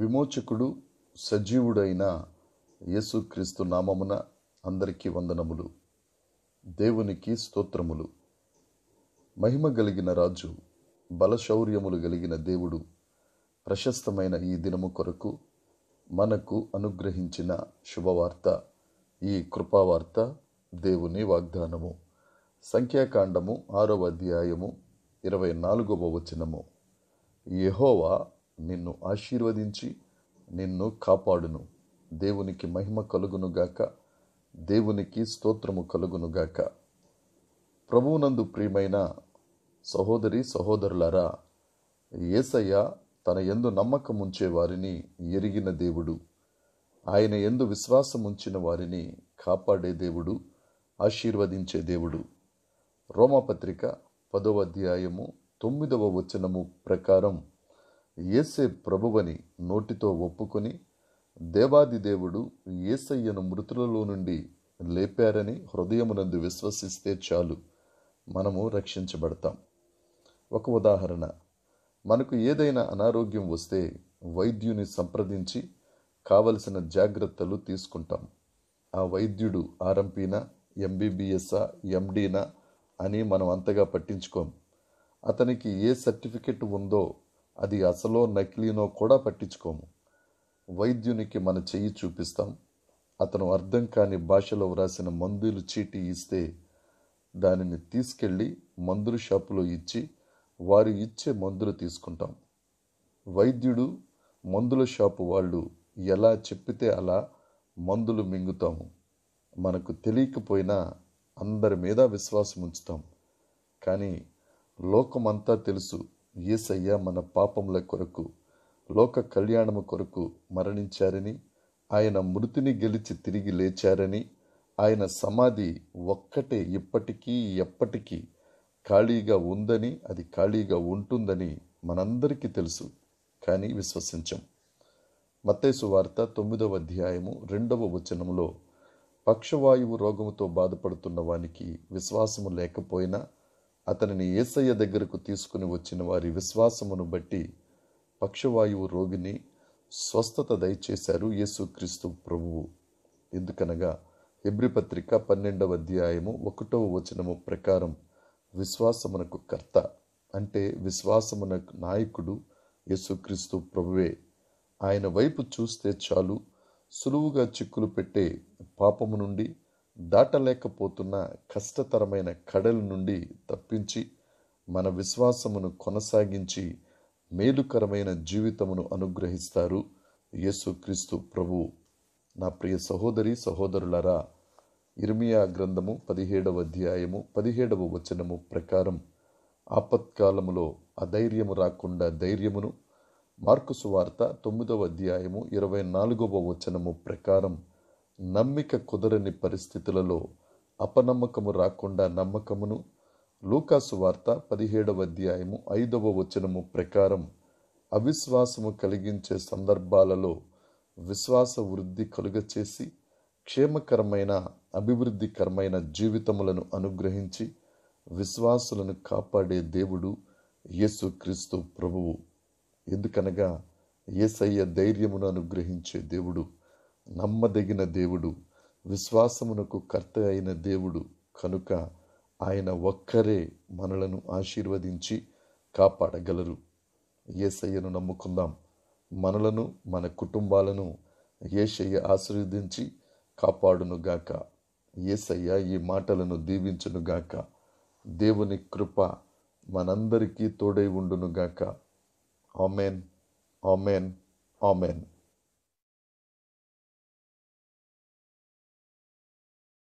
విమోచకుడు సజీవుడైన యేసుక్రీస్తు నామమున అందరికీ వందనములు దేవునికి స్తోత్రములు మహిమ కలిగిన రాజు బలశౌర్యములు కలిగిన దేవుడు ప్రశస్తమైన ఈ దినము కొరకు మనకు అనుగ్రహించిన శుభవార్త ఈ కృపావార్త దేవుని వాగ్దానము సంఖ్యాకాండము ఆరవ అధ్యాయము ఇరవై నాలుగవ వచనము యహోవా నిన్ను ఆశీర్వదించి నిన్ను కాపాడును దేవునికి మహిమ కలుగునుగాక దేవునికి స్తోత్రము కలుగునుగాక ప్రభువునందు ప్రియమైన సహోదరి సహోదరులరా ఏసయ్య తన ఎందు నమ్మకముంచే ఉంచే వారిని ఎరిగిన దేవుడు ఆయన ఎందు విశ్వాసముంచిన ఉంచిన వారిని కాపాడే దేవుడు ఆశీర్వదించే దేవుడు రోమపత్రిక పదవ అధ్యాయము తొమ్మిదవ వచనము ప్రకారం ఏసే ప్రభువని నోటితో ఒప్పుకొని దేవాదిదేవుడు ఏసయ్యను మృతులలో నుండి లేపారని హృదయమునందు విశ్వసిస్తే చాలు మనము రక్షించబడతాం ఒక ఉదాహరణ మనకు ఏదైనా అనారోగ్యం వస్తే వైద్యుని సంప్రదించి కావలసిన జాగ్రత్తలు తీసుకుంటాం ఆ వైద్యుడు ఆర్ఎంపీనా ఎంబీబీఎస్ఆ ఎండీనా అని మనం అంతగా పట్టించుకోం అతనికి ఏ సర్టిఫికెట్ ఉందో అది అసలో నకిలీనో కూడా పట్టించుకోము వైద్యునికి మన చెయ్యి చూపిస్తాం అతను అర్థం కాని భాషలో వ్రాసిన మందులు చీటీ ఇస్తే దానిని తీసుకెళ్ళి మందుల షాపులో ఇచ్చి వారు ఇచ్చే మందులు తీసుకుంటాం వైద్యుడు మందుల షాపు వాళ్ళు ఎలా చెప్పితే అలా మందులు మింగుతాము మనకు తెలియకపోయినా అందరి మీద విశ్వాసం ఉంచుతాం కానీ లోకమంతా తెలుసు ఏసయ్య మన పాపముల కొరకు లోక కళ్యాణము కొరకు మరణించారని ఆయన మృతిని గెలిచి తిరిగి లేచారని ఆయన సమాధి ఒక్కటే ఇప్పటికీ ఎప్పటికీ ఖాళీగా ఉందని అది ఖాళీగా ఉంటుందని మనందరికీ తెలుసు కానీ విశ్వసించం మత్తేసు వార్త తొమ్మిదవ అధ్యాయము రెండవ వచనంలో పక్షవాయువు రోగముతో బాధపడుతున్న వానికి విశ్వాసము లేకపోయినా అతనిని ఏసయ్య దగ్గరకు తీసుకుని వచ్చిన వారి విశ్వాసమును బట్టి పక్షవాయువు రోగిని స్వస్థత దయచేశారు యేసుక్రీస్తు ప్రభువు ఎందుకనగా ఎబ్రిపత్రిక పన్నెండవ అధ్యాయము ఒకటవ వచనము ప్రకారం విశ్వాసమునకు కర్త అంటే విశ్వాసమునకు నాయకుడు యేసుక్రీస్తు ప్రభువే ఆయన వైపు చూస్తే చాలు సులువుగా చిక్కులు పెట్టే పాపము నుండి దాటలేకపోతున్న కష్టతరమైన కడల నుండి తప్పించి మన విశ్వాసమును కొనసాగించి మేలుకరమైన జీవితమును అనుగ్రహిస్తారు యేసుక్రీస్తు ప్రభు నా ప్రియ సహోదరి సహోదరులరా ఇర్మియా గ్రంథము పదిహేడవ అధ్యాయము పదిహేడవ వచనము ప్రకారం ఆపత్కాలములో అధైర్యము రాకుండా ధైర్యమును మార్కుసు వార్త తొమ్మిదవ అధ్యాయము ఇరవై నాలుగవ వచనము ప్రకారం నమ్మిక కుదరని పరిస్థితులలో అపనమ్మకము రాకుండా నమ్మకమును లూకాసు వార్త పదిహేడవ అధ్యాయము ఐదవ వచనము ప్రకారం అవిశ్వాసము కలిగించే సందర్భాలలో విశ్వాస వృద్ధి కలుగచేసి క్షేమకరమైన అభివృద్ధికరమైన జీవితములను అనుగ్రహించి విశ్వాసులను కాపాడే దేవుడు యేసుక్రీస్తు ప్రభువు ఎందుకనగా ఏసయ్య ధైర్యమును అనుగ్రహించే దేవుడు నమ్మదగిన దేవుడు విశ్వాసమునకు కర్త అయిన దేవుడు కనుక ఆయన ఒక్కరే మనలను ఆశీర్వదించి కాపాడగలరు ఏసయ్యను నమ్ముకుందాం మనలను మన కుటుంబాలను ఏసయ్య ఆశీర్వదించి కాపాడునుగాక ఏసయ్య ఈ మాటలను దీవించునుగాక దేవుని కృప మనందరికీ తోడై ఉండునుగాక ఆమెన్ ఆమెన్ ఆమెన్